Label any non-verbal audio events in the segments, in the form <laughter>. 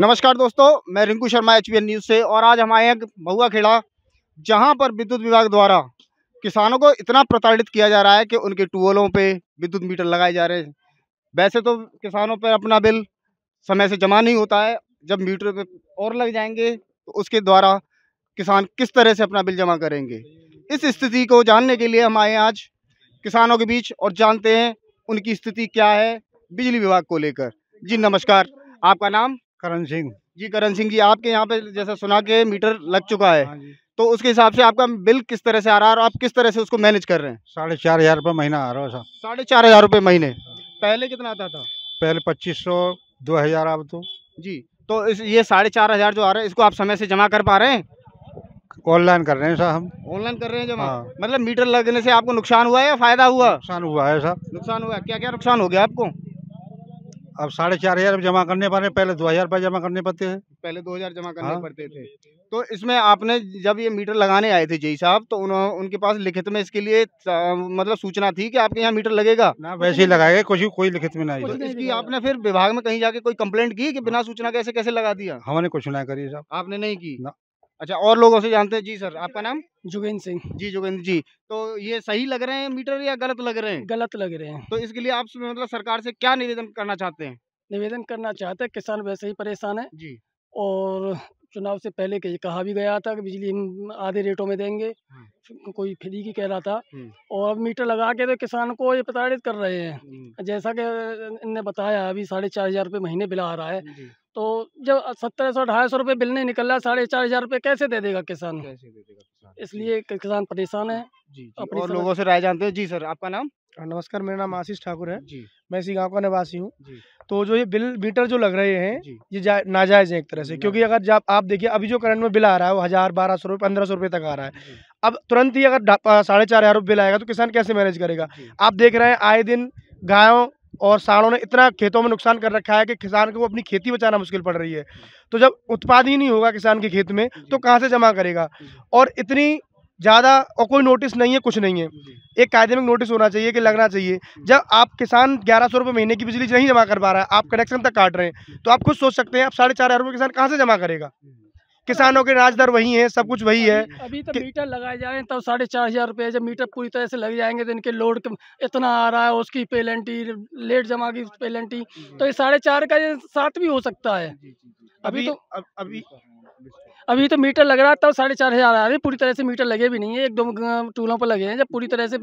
नमस्कार दोस्तों मैं रिंकू शर्मा एच न्यूज़ से और आज हम आए हैं महुआ खेड़ा जहाँ पर विद्युत विभाग द्वारा किसानों को इतना प्रताड़ित किया जा रहा है कि उनके ट्यूबवेलों पे विद्युत मीटर लगाए जा रहे हैं वैसे तो किसानों पर अपना बिल समय से जमा नहीं होता है जब मीटर पे और लग जाएंगे तो उसके द्वारा किसान किस तरह से अपना बिल जमा करेंगे इस स्थिति को जानने के लिए हम आए हैं आज किसानों के बीच और जानते हैं उनकी स्थिति क्या है बिजली विभाग को लेकर जी नमस्कार आपका नाम करण सिंह जी करण सिंह जी आपके यहाँ पे जैसा सुना के मीटर लग चुका है हाँ तो उसके हिसाब से आपका बिल किस तरह से आ रहा है और आप किस तरह से उसको मैनेज कर रहे हैं साढ़े चार हजार रुपये महीना आ रहा है साहब साढ़े चार हजार रुपये महीने पहले कितना आता था पहले पच्चीस सौ दो हजार अब तो जी तो इस ये साढ़े चार हजार जो आ रहा है इसको आप समय से जमा कर पा रहे हैं ऑनलाइन कर रहे हैं साहब हम ऑनलाइन कर रहे हैं जमा हाँ। मतलब मीटर लगने से आपको नुकसान हुआ है या फायदा हुआ नुकसान हुआ है साहब नुकसान हुआ क्या क्या नुकसान हो गया आपको अब साढ़े चार हजार जमा करने पड़े पहले दो हजार रुपये जमा करने पड़ते हैं पहले दो हजार जमा करने हाँ? पड़ते थे तो इसमें आपने जब ये मीटर लगाने आए थे जी साहब तो उन्होंने उनके पास लिखित में इसके लिए मतलब सूचना थी कि आपके यहाँ मीटर लगेगा ना वैसे ही लगाएगा कुछ कोई लिखित में ना इसकी आपने फिर विभाग में कहीं जाके कोई कंप्लेंट की कि हाँ। बिना सूचना कैसे कैसे लगा दिया हमने कुछ ना करी साहब आपने नहीं की अच्छा और लोगों से जानते हैं जी सर आपका नाम जोगेंद्र सिंह जी जोगेंद्र जी तो ये सही लग रहे हैं मीटर या गलत लग रहे हैं गलत लग रहे हैं तो इसके लिए आप मतलब सरकार से क्या निवेदन करना चाहते हैं निवेदन करना चाहते हैं किसान वैसे ही परेशान है जी और चुनाव से पहले कहा भी गया था कि बिजली हम आधे रेटों में देंगे हाँ। कोई फ्री की कह रहा था और अब मीटर लगा के तो किसान को ये प्रताड़ित कर रहे हैं जैसा कि इनने बताया अभी साढ़े चार हजार रुपये महीने बिल आ रहा है तो जब सत्रह सौ ढाई सौ रुपये बिल नहीं निकल रहा साढ़े चार हजार रुपये कैसे दे देगा किसान कैसे दे देगा इसलिए किसान परेशान है जी, जी और, लोगों से राय जानते हैं जी सर आपका नाम नमस्कार मेरा नाम आशीष ठाकुर है जी मैं इसी गांव का निवासी हूँ तो जो ये बिल मीटर जो लग रहे हैं ये नाजायज है एक तरह से क्योंकि अगर जब आप देखिए अभी जो करंट में बिल आ रहा है वो हज़ार बारह सौ रुपये पंद्रह सौ रुपये तक आ रहा है अब तुरंत ही अगर साढ़े चार हज़ार बिल आएगा तो किसान कैसे मैनेज करेगा आप देख रहे हैं आए दिन गायों और साड़ों ने इतना खेतों में नुकसान कर रखा है कि किसान को अपनी खेती बचाना मुश्किल पड़ रही है तो जब उत्पाद ही नहीं होगा किसान के खेत में तो कहाँ से जमा करेगा और इतनी ज़्यादा और कोई नोटिस नहीं है कुछ नहीं है एक कायदे में नोटिस होना चाहिए कि लगना चाहिए जब आप किसान ग्यारह सौ रुपये महीने की बिजली नहीं जमा कर पा रहा है आप कनेक्शन तक काट रहे हैं तो आप खुद सोच सकते हैं आप साढ़े चार हज़ार रुपये किसान कहाँ से जमा करेगा किसानों के राज दर वही है सब कुछ वही है अभी तो मीटर लगाए जाए तो साढ़े चार हजार रुपये जब मीटर पूरी तरह से लग जाएंगे तो इनके लोड इतना आ रहा है उसकी पेलेंटी लेट जमा की पेलेंटी तो ये साढ़े चार का साथ भी हो सकता है अभी तो अभी अभी तो मीटर लग रहा था साढ़े चार हज़ार आ रही पूरी तरह से मीटर लगे भी नहीं है एक दो टूलों पर लगे हैं जब पूरी तरह से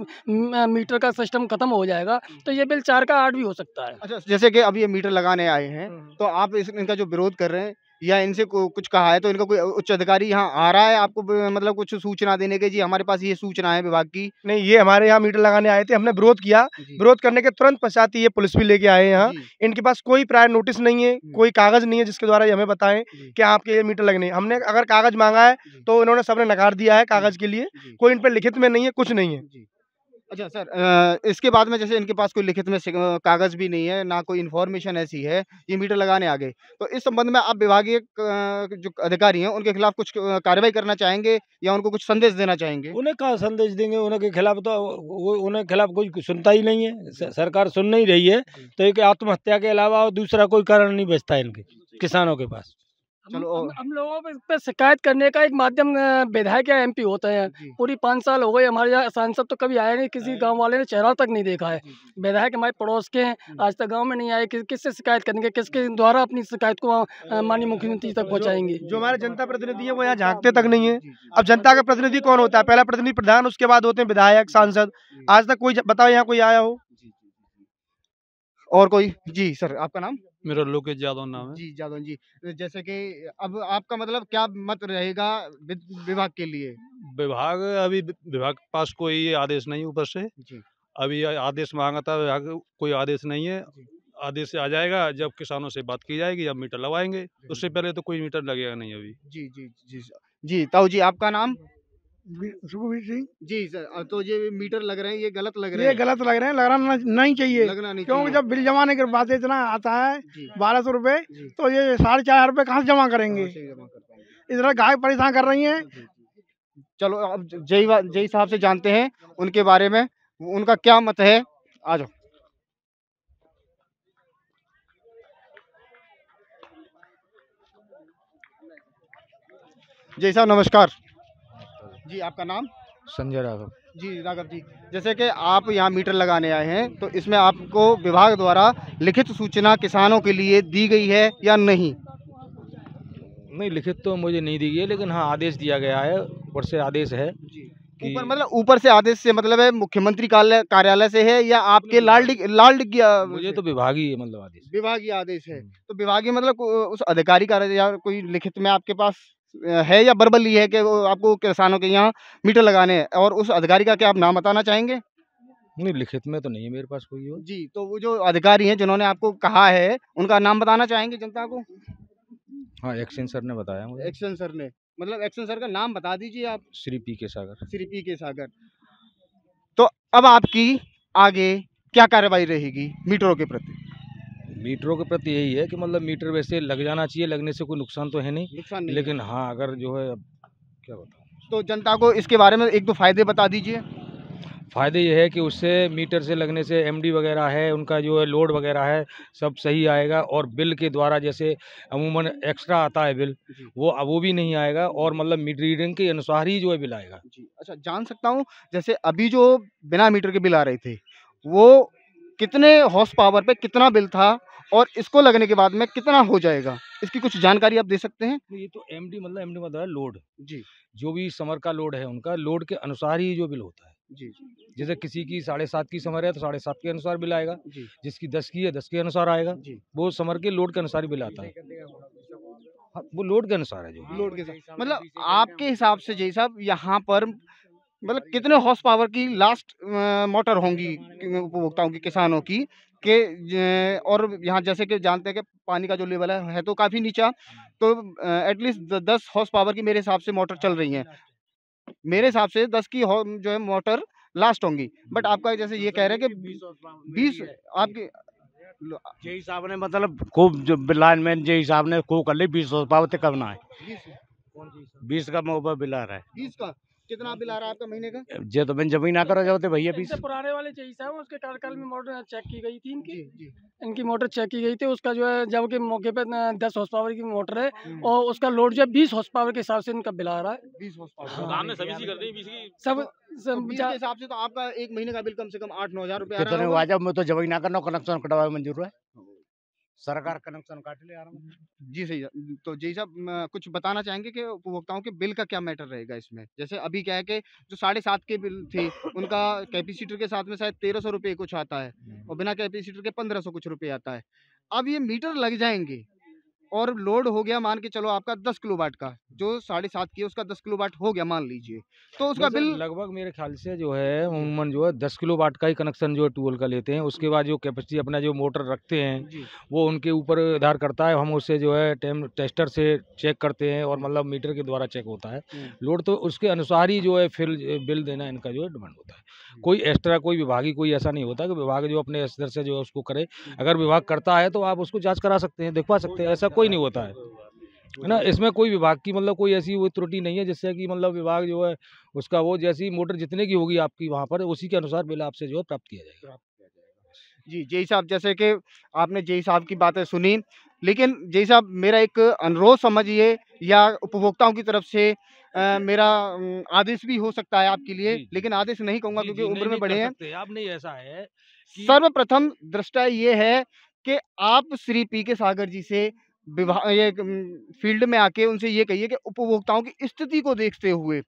मीटर का सिस्टम खत्म हो जाएगा तो ये बिल चार का आठ भी हो सकता है अच्छा जैसे कि अभी ये मीटर लगाने आए हैं हम्म। तो आप इस, इनका जो विरोध कर रहे हैं या इनसे कुछ कहा है तो इनका कोई उच्च अधिकारी यहाँ आ रहा है आपको मतलब कुछ सूचना देने के जी हमारे पास ये सूचना है विभाग की नहीं ये हमारे यहाँ मीटर लगाने आए थे हमने विरोध किया विरोध करने के तुरंत पश्चात ये पुलिस भी लेके आए यहाँ इनके पास कोई प्रायर नोटिस नहीं है कोई कागज नहीं है जिसके द्वारा ये हमें बताए कि आपके ये मीटर लगने हमने अगर कागज मांगा है तो इन्होंने सबने नकार दिया है कागज के लिए कोई इन पर लिखित में नहीं है कुछ नहीं है अच्छा सर इसके बाद में जैसे इनके पास कोई लिखित में कागज भी नहीं है ना कोई इन्फॉर्मेशन ऐसी है ये मीटर लगाने आ गए तो इस संबंध में आप विभागीय जो अधिकारी हैं उनके खिलाफ कुछ कार्रवाई करना चाहेंगे या उनको कुछ संदेश देना चाहेंगे उन्हें कहा संदेश देंगे उनके खिलाफ तो उन्हें खिलाफ कुछ सुनता ही नहीं है सरकार सुन नहीं रही है तो एक आत्महत्या के अलावा और दूसरा कोई कारण नहीं बचता इनके किसानों के पास चलो हम, लोगों पे शिकायत करने का एक माध्यम विधायक या एमपी होते हैं पूरी पाँच साल हो गए हमारे यहाँ सांसद तो कभी आया नहीं किसी गांव वाले ने चेहरा तक नहीं देखा है विधायक हमारे पड़ोस के हैं हम्म। आज तक गांव में नहीं आए किस किससे शिकायत करेंगे किसके द्वारा अपनी शिकायत को माननीय मुख्यमंत्री तक तो पहुँचाएंगे जो हमारे जनता प्रतिनिधि है वो यहाँ झाँकते तक नहीं है अब जनता का प्रतिनिधि कौन होता है पहला प्रतिनिधि प्रधान उसके बाद होते हैं विधायक सांसद आज तक कोई बताओ यहाँ कोई आया हो और कोई जी सर आपका नाम मेरा लोकेश जादौन नाम है जी जादौन जी जैसे कि अब आपका मतलब क्या मत रहेगा विभाग के लिए विभाग अभी विभाग के पास कोई आदेश नहीं ऊपर से जी अभी आदेश मांगा था विभाग कोई आदेश नहीं है आदेश आ जाएगा जब किसानों से बात की जाएगी जब मीटर लगाएंगे उससे पहले तो कोई मीटर लगेगा नहीं अभी जी जी जी जी ताऊ जी आपका नाम सुखबीर सिंह जी सर तो ये मीटर लग रहे हैं ये गलत लग रहे हैं ये गलत लग रहे हैं लगना नहीं चाहिए लगना नहीं चाहिए क्योंकि जब बिल जमा नहीं कर पाते इतना आता है बारह सौ रुपये तो ये साढ़े चार रूपए कहाँ से जमा करेंगे इधर गाय परेशान कर रही है चलो अब जई जई साहब से जानते हैं उनके बारे में उनका क्या मत है आ जाओ जय साहब नमस्कार जी आपका नाम संजय राघव जी राघव जी जैसे कि आप यहाँ मीटर लगाने आए हैं तो इसमें आपको विभाग द्वारा लिखित सूचना किसानों के लिए दी गई है या नहीं नहीं लिखित तो मुझे नहीं दी गई है लेकिन हाँ आदेश दिया गया है ऊपर से आदेश है ऊपर मतलब ऊपर से आदेश से मतलब है मुख्यमंत्री कार्यालय से है या आपके लाल डिग, लाल डिग, मुझे तो विभागीय मतलब आदेश विभागीय आदेश है हम्म। तो विभागीय मतलब उस अधिकारी कार्यालय कोई लिखित में आपके पास है या बरबली है कि आपको किसानों के यहाँ मीटर लगाने हैं और उस अधिकारी का क्या आप नाम बताना चाहेंगे नहीं लिखित में तो नहीं है मेरे पास कोई हो जी तो वो जो अधिकारी हैं जिन्होंने आपको कहा है उनका नाम बताना चाहेंगे जनता को हाँ एक्शन सर ने बताया मुझे एक्शन सर ने मतलब एक्शन सर का नाम बता दीजिए आप श्री पी के सागर श्री पी के सागर तो अब आपकी आगे क्या कार्रवाई रहेगी मीटरों के प्रति मीटरों के प्रति यही है कि मतलब मीटर वैसे लग जाना चाहिए लगने से कोई नुकसान तो है नहीं नुकसान नहीं लेकिन हाँ अगर जो है अब क्या बताऊँ तो जनता को इसके बारे में एक दो फायदे बता दीजिए फ़ायदे ये है कि उससे मीटर से लगने से एमडी वगैरह है उनका जो है लोड वगैरह है सब सही आएगा और बिल के द्वारा जैसे अमूमन एक्स्ट्रा आता है बिल वो अब वो भी नहीं आएगा और मतलब मीटर रीडिंग के अनुसार ही जो है बिल आएगा जी अच्छा जान सकता हूँ जैसे अभी जो बिना मीटर के बिल आ रहे थे वो कितने हॉर्स पावर पे कितना बिल था और इसको लगने के बाद में कितना हो जाएगा इसकी कुछ जानकारी आप दे सकते हैं ये तो एम डी मतलब एम डी मतलब लोड जी जो भी समर का लोड है उनका लोड के अनुसार ही जो बिल होता है जी जैसे किसी की साढ़े सात की समर है तो साढ़े सात के अनुसार बिल आएगा जी जिसकी दस की है दस के अनुसार आएगा जी वो समर के लोड के अनुसार बिल आता है हाँ, वो लोड के अनुसार है जो लोड के मतलब आपके हिसाब से जय साहब यहाँ पर मतलब कितने हॉर्स पावर की लास्ट मोटर होंगी उपभोक्ताओं की किसानों की के और यहाँ जैसे कि जानते हैं कि पानी का जो लेवल है, है तो काफ़ी नीचा हाँ। तो एटलीस्ट दस हॉर्स पावर की मेरे हिसाब से मोटर चल रही है मेरे हिसाब से दस की जो है मोटर लास्ट होंगी बट हम्म। आपका जैसे ये तो कह रहे हैं कि बीस आपके जे हिसाब ने मतलब खूब जो बिलान में जे हिसाब ने खूब कर ली बीस पावर तक करना है बीस का मोबाइल बिला रहा है बीस का कितना बिल आ रहा है आपका महीने का जे तो बिन जमीन आकर रह जाते तो भैया पीछे पुराने वाले चाहिए साहब उसके कार्यकाल में मोटर चेक की गई थी इनकी इनकी मोटर चेक की गई थी उसका जो है जबकि मौके पे दस हॉर्स पावर की मोटर है हम्म। और उसका लोड जो है बीस हॉर्स पावर के हिसाब से इनका बिल आ रहा है बीस हॉर्स हाँ, पावर सब तो तो हिसाब से तो आपका एक महीने का बिल कम से कम आठ नौ हजार रुपया तो जमीन ना करना कनेक्शन कटवा मंजूर है सरकार कनेक्शन काट ले आराम जी सही तो जी साहब कुछ बताना चाहेंगे कि उपभोक्ताओं के बिल का क्या मैटर रहेगा इसमें जैसे अभी क्या है कि जो साढ़े सात के बिल थे उनका कैपेसिटर के साथ में शायद तेरह सौ रुपये कुछ आता है और हम्म। बिना कैपेसिटर के पंद्रह सौ कुछ रुपये आता है अब ये मीटर लग जाएंगे और लोड हो गया मान के चलो आपका दस किलो वाट का जो साढ़े सात की उसका दस किलो वाट हो गया मान लीजिए तो उसका बिल लगभग मेरे ख्याल से जो है उमूमन जो है दस किलो वाट का ही कनेक्शन जो है ट्यूबवेल का लेते हैं उसके बाद जो कैपेसिटी अपना जो मोटर रखते हैं वो उनके ऊपर आधार करता है हम उससे जो है टेम टेस्टर से चेक करते हैं और मतलब मीटर के द्वारा चेक होता है लोड हम्म। तो उसके अनुसार ही जो है फिर बिल देना इनका जो है डिमांड होता है हम्म। कोई एक्स्ट्रा कोई विभागी कोई ऐसा नहीं होता कि विभाग जो अपने स्तर से जो है उसको करे हम्म। अगर विभाग करता है तो आप उसको जाँच करा सकते हैं दिखवा सकते हैं ऐसा कोई कोई नहीं होता है है ना इसमें कोई विभाग की मतलब कोई ऐसी वो त्रुटि नहीं है जिससे कि मतलब विभाग जो है उसका वो जैसी मोटर जितने की होगी आपकी वहाँ पर उसी के अनुसार बिल आपसे जो है प्राप्त किया जाएगा जी जय साहब जैसे कि आपने जय साहब की बातें सुनी लेकिन जय साहब मेरा एक अनुरोध समझिए या उपभोक्ताओं की तरफ से आ, मेरा आदेश भी हो सकता है आपके लिए लेकिन आदेश नहीं कहूँगा क्योंकि उम्र में बड़े हैं आप नहीं ऐसा है सर्वप्रथम दृष्टा ये है कि आप श्री पी के सागर जी से विभाग ये फील्ड में आके उनसे ये कहिए कि उपभोक्ताओं की स्थिति को देखते हुए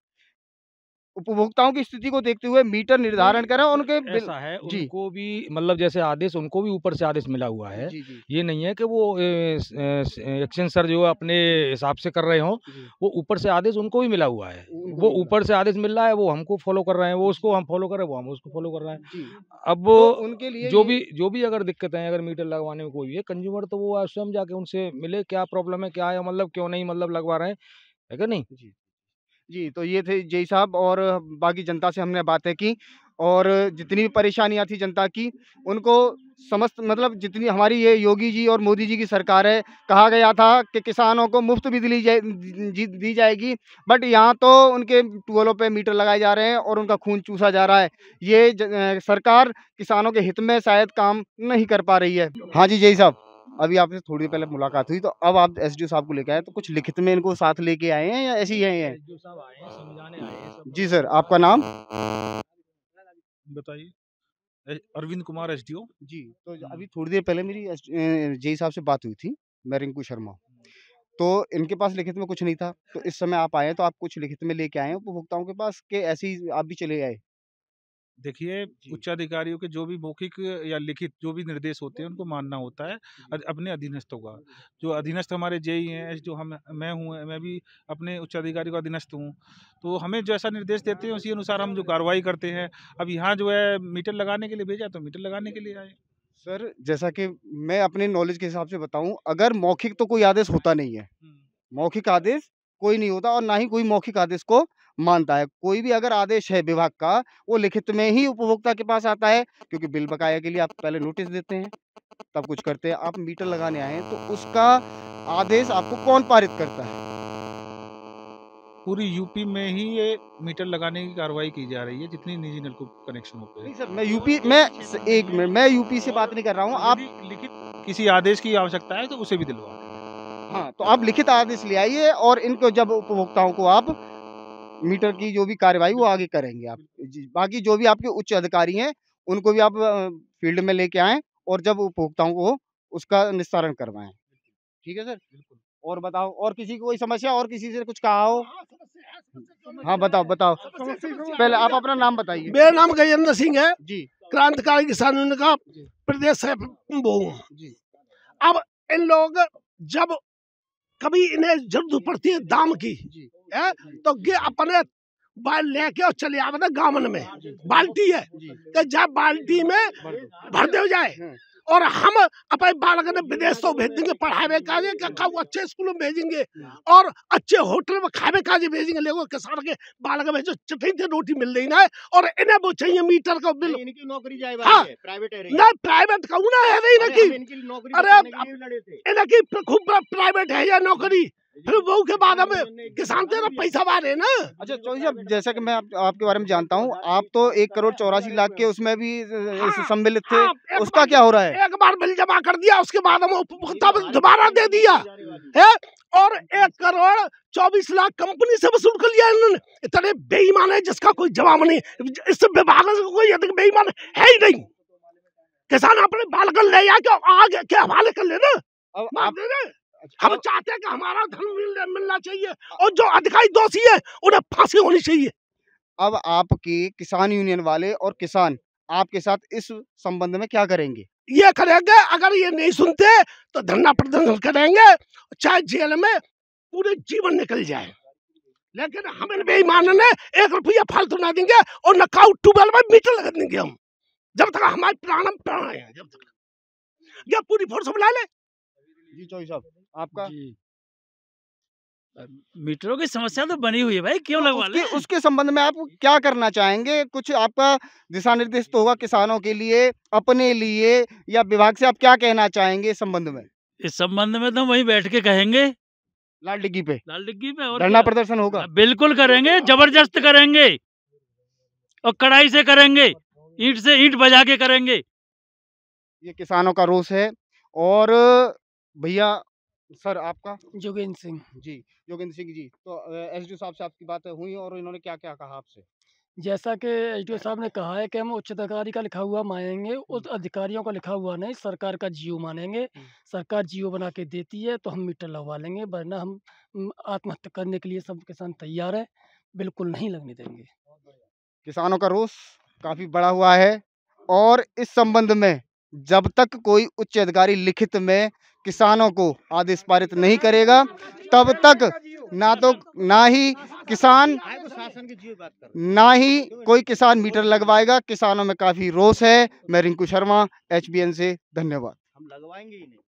उपभोक्ताओं की स्थिति को देखते हुए मीटर निर्धारण करें उनके ऐसा है जी। उनको भी मतलब जैसे आदेश उनको भी ऊपर से आदेश मिला हुआ है जी, जी। ये नहीं है कि वो एक्सचेंज सर जो अपने हिसाब से कर रहे हो वो ऊपर से आदेश उनको भी मिला हुआ है वो ऊपर से आदेश मिल रहा है वो हमको फॉलो कर रहे हैं वो उसको हम फॉलो कर रहे हैं वो हम उसको फॉलो कर रहे हैं अब तो उनके लिए जो भी जो भी अगर दिक्कत है अगर मीटर लगवाने में कोई भी है कंज्यूमर तो वो स्वयं जाके उनसे मिले क्या प्रॉब्लम है क्या है मतलब क्यों नहीं मतलब लगवा रहे हैं है नहीं जी तो ये थे जय साहब और बाकी जनता से हमने बातें की और जितनी भी परेशानियाँ थी जनता की उनको समस्त मतलब जितनी हमारी ये योगी जी और मोदी जी की सरकार है कहा गया था कि किसानों को मुफ्त बिजली जाए दी जाएगी बट यहाँ तो उनके ट्यूबवेलों पे मीटर लगाए जा रहे हैं और उनका खून चूसा जा रहा है ये सरकार किसानों के हित में शायद काम नहीं कर पा रही है हाँ जी जय साहब अभी आपसे थोड़ी देर पहले मुलाकात हुई तो अब आप एस साहब को लेकर आए तो कुछ लिखित में इनको साथ लेके आए हैं या ऐसे ही आए हैं जी सर आपका नाम बताइए अरविंद कुमार एस जी तो अभी हम्म। थोड़ी देर पहले मेरी जे साहब से बात हुई थी मैं रिंकू शर्मा हम्म। तो इनके पास लिखित में कुछ नहीं था तो इस समय आप आए तो आप कुछ लिखित में लेके आए उपभोक्ताओं के पास के ऐसे ही आप भी चले आए देखिए उच्च अधिकारियों के जो भी मौखिक या लिखित जो भी निर्देश होते हैं उनको मानना होता है अपने अधीनस्थों का जो अधीनस्थ हमारे ही हैं जो हम मैं हूँ मैं भी अपने उच्च अधिकारी का अधीनस्थ हूँ तो हमें जैसा निर्देश देते हैं उसी अनुसार हम जो कार्रवाई करते हैं अब यहाँ जो है मीटर लगाने के लिए भेजा तो मीटर लगाने के लिए आए सर जैसा कि मैं अपने नॉलेज के हिसाब से बताऊँ अगर मौखिक तो कोई आदेश होता नहीं है मौखिक आदेश कोई नहीं होता और ना ही कोई मौखिक आदेश को मानता है कोई भी अगर आदेश है विभाग का वो लिखित में ही उपभोक्ता के पास आता है क्योंकि बिल बकाया के लिए आप पहले नोटिस देते हैं तब कुछ करते हैं आप मीटर लगाने आए तो उसका आदेश आपको कौन पारित करता है पूरी यूपी में ही ये मीटर लगाने की कार्रवाई की जा रही है जितनी निजी नलकूप कनेक्शन होते हैं सर मैं यूपी मैं एक मिनट मैं यूपी से बात नहीं कर रहा हूँ आप लिखित किसी आदेश की आवश्यकता है तो उसे भी दिलवा हाँ तो आप लिखित आदेश ले आइए और इनको जब उपभोक्ताओं को आप मीटर की जो भी कार्रवाई वो आगे करेंगे आप बाकी जो भी आपके उच्च अधिकारी हैं उनको भी आप फील्ड में लेके आए और जब उपभोक्ताओं को उसका निस्तारण करवाए ठीक है सर और बताओ और किसी की कोई समस्या और किसी से कुछ कहा हो हाँ, हाँ, हाँ बताओ बताओ हाँ, पहले आप अपना नाम बताइए मेरा नाम गजेंद्र सिंह है जी क्रांतिकारी किसान का प्रदेश से जी अब इन लोग जब कभी इन्हें जरूरत पड़ती है दाम की है तो ये अपने बाल लेके और चले आवे गावन में बाल्टी है तो जब बाल्टी में भर दे जाए और हम अपने बालक ने विदेश तो भेजेंगे पढ़ावे काजे का वो अच्छे स्कूल में भेजेंगे और अच्छे होटल में खावे काजे भेजेंगे लेको किसान के बालक में जो चटनी थे रोटी मिल रही ना है और इन्हें वो चाहिए मीटर का बिल इनकी नौकरी जाए हाँ प्राइवेट है ना प्राइवेट कहूँ ना है नहीं इनकी अरे इनकी खूब प्राइवेट है या नौकरी फिर वो के बाद हम किसान तेरा पैसा बारे ना अच्छा चौधरी साहब जैसा कि मैं आप, आपके बारे में जानता हूँ आप तो एक करोड़ चौरासी लाख के उसमें भी हाँ, सम्मिलित थे हाँ, उसका क्या हो रहा है एक बार बिल जमा कर दिया उसके बाद हम उपभोक्ता तो बिल दोबारा दे दिया है और एक करोड़ चौबीस लाख कंपनी से वसूल कर लिया इन्होंने इतने बेईमान है जिसका कोई जवाब नहीं इस विभाग से कोई बेईमान है ही नहीं किसान अपने बालकन ले या आगे के हवाले कर लेना आप, हम चाहते हैं कि हमारा धन मिलना चाहिए और जो अधिकारी दोषी है उन्हें फांसी होनी चाहिए अब आपके किसान यूनियन वाले और किसान आपके साथ इस संबंध में क्या करेंगे ये करेंगे अगर ये नहीं सुनते तो धरना प्रदर्शन करेंगे चाहे जेल में पूरे जीवन निकल जाए लेकिन हम इन बेईमान ने एक रुपया फालतू ना देंगे और नकाउ ट्यूबवेल में मीटर लगा देंगे हम जब तक हमारे प्राण प्राण आए जब तक ये पूरी फोर्स बुला ले जी चौधरी साहब आपका मीटरों की समस्या तो बनी हुई है भाई क्यों हाँ, लगवा उसके, उसके संबंध में आप <laughs> क्या करना चाहेंगे कुछ आपका दिशा निर्देश तो होगा किसानों के लिए अपने लिए या विभाग से आप क्या कहना चाहेंगे इस संबंध में इस संबंध में तो वही बैठ के कहेंगे लाल डिग्गी पे लाल डिग्गी पे और धरना प्रदर्शन होगा हाँ, बिल्कुल करेंगे जबरदस्त करेंगे और कड़ाई से करेंगे ईट से ईट बजा के करेंगे ये किसानों का रोष है और भैया सर आपका जोगेंद्र सिंह जी जोगेंद्र सिंह जी तो एस डी साहब से आपकी बात हुई और इन्होंने क्या क्या कहा आपसे जैसा कि एच साहब ने कहा है कि हम उच्च अधिकारी का लिखा हुआ मानेंगे उस अधिकारियों का लिखा हुआ नहीं सरकार का जियो मानेंगे सरकार जियो बना के देती है तो हम मीटर लगवा लेंगे वरना हम आत्महत्या करने के लिए सब किसान तैयार है बिल्कुल नहीं लगने देंगे किसानों का रोष काफ़ी बड़ा हुआ है और इस संबंध में जब तक कोई उच्च अधिकारी लिखित में किसानों को आदेश पारित नहीं करेगा तब तक ना तो ना ही किसान ना ही कोई किसान मीटर लगवाएगा किसानों में काफ़ी रोष है मैं रिंकू शर्मा एच से धन्यवाद हम लगवाएंगे ही नहीं